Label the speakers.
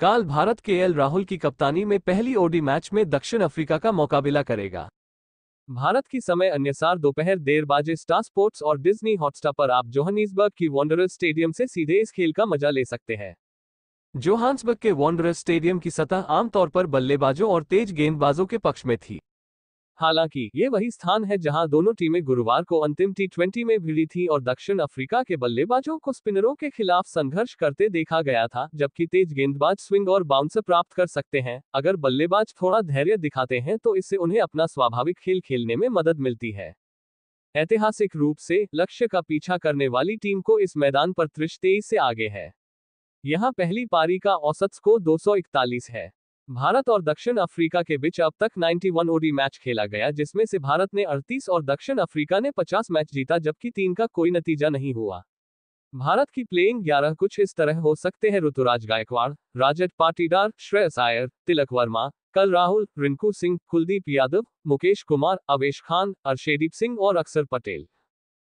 Speaker 1: काल भारत के एल राहुल की कप्तानी में पहली ओडी मैच में दक्षिण अफ्रीका का मुकाबला करेगा भारत की समय अन्यसार दोपहर देर बाजे स्टार स्पोर्ट्स और डिज्नी हॉटस्टार पर आप जोहानीसबर्ग की वॉन्डरर्स स्टेडियम से सीधे इस खेल का मजा ले सकते हैं जोहान्सबर्ग के वॉन्डरर्स स्टेडियम की सतह आमतौर पर बल्लेबाजों और तेज गेंदबाजों के पक्ष में थी हालांकि ये वही स्थान है जहां दोनों टीमें गुरुवार को अंतिम टी में भिड़ी थी और दक्षिण अफ्रीका के बल्लेबाजों को स्पिनरों के खिलाफ संघर्ष करते देखा गया था जबकि तेज गेंदबाज स्विंग और बाउंसर प्राप्त कर सकते हैं अगर बल्लेबाज थोड़ा धैर्य दिखाते हैं तो इससे उन्हें अपना स्वाभाविक खेल खेलने में मदद मिलती है ऐतिहासिक रूप से लक्ष्य का पीछा करने वाली टीम को इस मैदान पर त्रिश तेईस से आगे है यहाँ पहली पारी का औसत स्कोर दो है भारत और दक्षिण अफ्रीका के बीच अब तक 91 ओडी मैच खेला गया जिसमें से भारत ने 38 और दक्षिण अफ्रीका ने 50 मैच जीता जबकि तीन का कोई नतीजा नहीं हुआ भारत की प्लेइंग ग्यारह कुछ इस तरह हो सकते हैं ऋतुराज गायकवाड़ राजद पाटीदार श्रेयस आयर तिलक वर्मा कल राहुल रिंकू सिंह कुलदीप यादव मुकेश कुमार अवेश खान अर्शेदीप सिंह और अक्षर पटेल